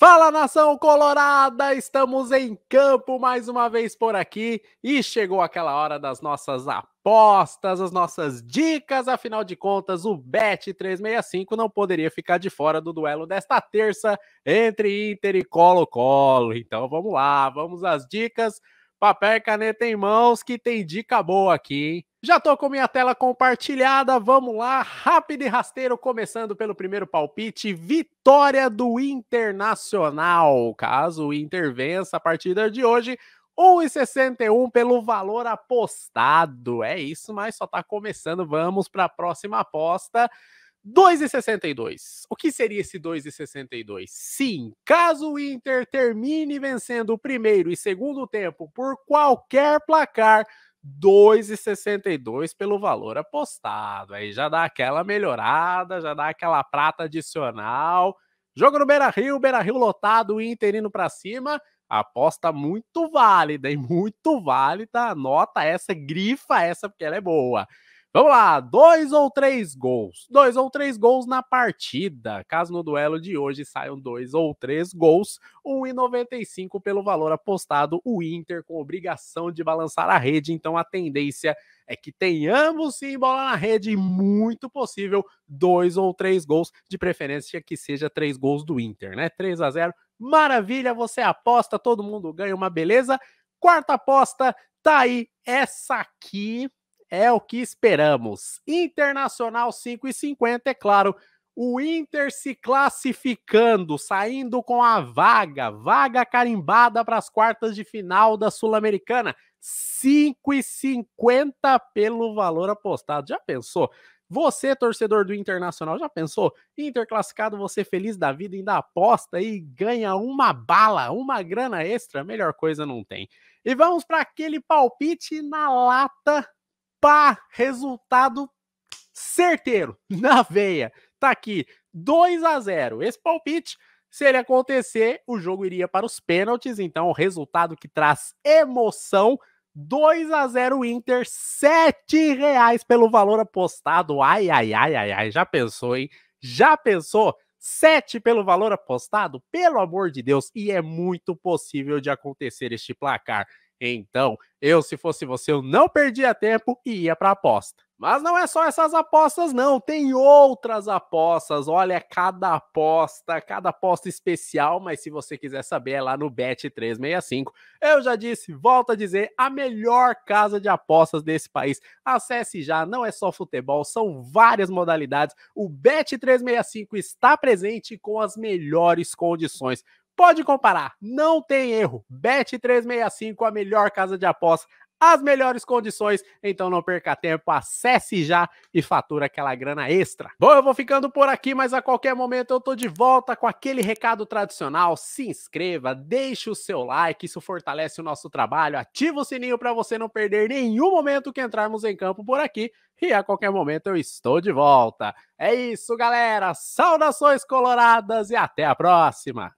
Fala nação colorada, estamos em campo mais uma vez por aqui e chegou aquela hora das nossas apostas, as nossas dicas, afinal de contas, o Bet365 não poderia ficar de fora do duelo desta terça entre Inter e Colo-Colo. Então vamos lá, vamos às dicas, papel e caneta em mãos que tem dica boa aqui, hein? Já tô com minha tela compartilhada, vamos lá, rápido e rasteiro, começando pelo primeiro palpite, vitória do Internacional. Caso o Inter vença a partida de hoje, 1,61 pelo valor apostado. É isso, mas só tá começando, vamos para a próxima aposta. 2,62. O que seria esse 2,62? Sim, caso o Inter termine vencendo o primeiro e segundo tempo por qualquer placar, 2,62 pelo valor apostado. Aí já dá aquela melhorada, já dá aquela prata adicional. Jogo no Beira Rio, Beira Rio lotado, Inter indo para cima. Aposta muito válida, hein? Muito válida. Anota essa, grifa essa, porque ela é boa. Vamos lá, dois ou três gols. Dois ou três gols na partida. Caso no duelo de hoje saiam dois ou três gols, 1,95 pelo valor apostado, o Inter com obrigação de balançar a rede. Então a tendência é que tenhamos sim bola na rede, muito possível dois ou três gols, de preferência que seja três gols do Inter, né? 3 a 0. Maravilha, você aposta, todo mundo ganha uma beleza. Quarta aposta, tá aí essa aqui é o que esperamos. Internacional 5,50, e é claro, o Inter se classificando, saindo com a vaga, vaga carimbada para as quartas de final da Sul-Americana. 5,50 pelo valor apostado. Já pensou? Você, torcedor do Internacional, já pensou? Inter classificado, você feliz da vida, ainda aposta e ganha uma bala, uma grana extra, melhor coisa não tem. E vamos para aquele palpite na lata pá, resultado certeiro, na veia. Tá aqui, 2 a 0. Esse palpite, se ele acontecer, o jogo iria para os pênaltis, então o resultado que traz emoção, 2 a 0 Inter, 7 reais pelo valor apostado. Ai, ai, ai, ai, ai, já pensou, hein? Já pensou? 7 pelo valor apostado? Pelo amor de Deus, e é muito possível de acontecer este placar. Então, eu, se fosse você, eu não perdia tempo e ia para aposta. Mas não é só essas apostas, não. Tem outras apostas. Olha, cada aposta, cada aposta especial. Mas se você quiser saber, é lá no Bet365. Eu já disse, volto a dizer, a melhor casa de apostas desse país. Acesse já, não é só futebol, são várias modalidades. O Bet365 está presente com as melhores condições pode comparar, não tem erro. Bet365, a melhor casa de apostas, as melhores condições, então não perca tempo, acesse já e fatura aquela grana extra. Bom, eu vou ficando por aqui, mas a qualquer momento eu tô de volta com aquele recado tradicional. Se inscreva, deixe o seu like, isso fortalece o nosso trabalho. Ativa o sininho para você não perder nenhum momento que entrarmos em campo por aqui. E a qualquer momento eu estou de volta. É isso, galera. Saudações coloradas e até a próxima.